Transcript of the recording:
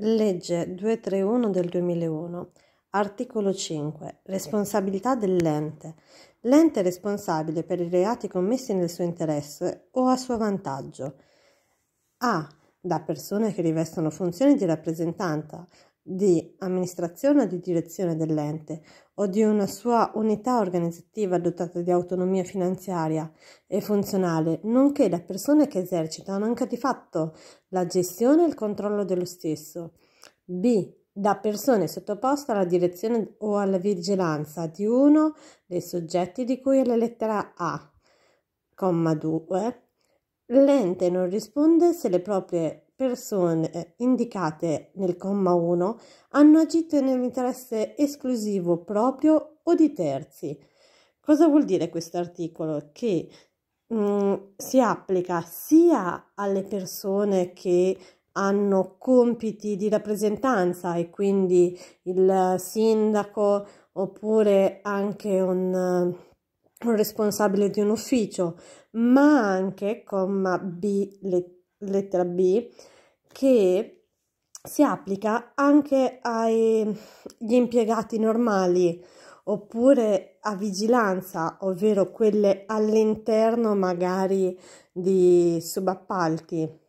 Legge 231 del 2001, articolo 5. Responsabilità dell'ente. L'ente è responsabile per i reati commessi nel suo interesse o a suo vantaggio. A. Da persone che rivestono funzioni di rappresentanza di amministrazione o di direzione dell'ente o di una sua unità organizzativa dotata di autonomia finanziaria e funzionale, nonché da persone che esercitano anche di fatto la gestione e il controllo dello stesso. B. Da persone sottoposte alla direzione o alla vigilanza di uno dei soggetti di cui è la lettera A, comma 2. L'ente non risponde se le proprie persone eh, indicate nel comma 1 hanno agito nell'interesse esclusivo proprio o di terzi. Cosa vuol dire questo articolo? Che mh, mm, si applica sia alle persone che hanno compiti di rappresentanza e quindi il sindaco oppure anche un, un responsabile di un ufficio, ma anche, comma B, lettura lettera B, che si applica anche agli impiegati normali oppure a vigilanza, ovvero quelle all'interno magari di subappalti.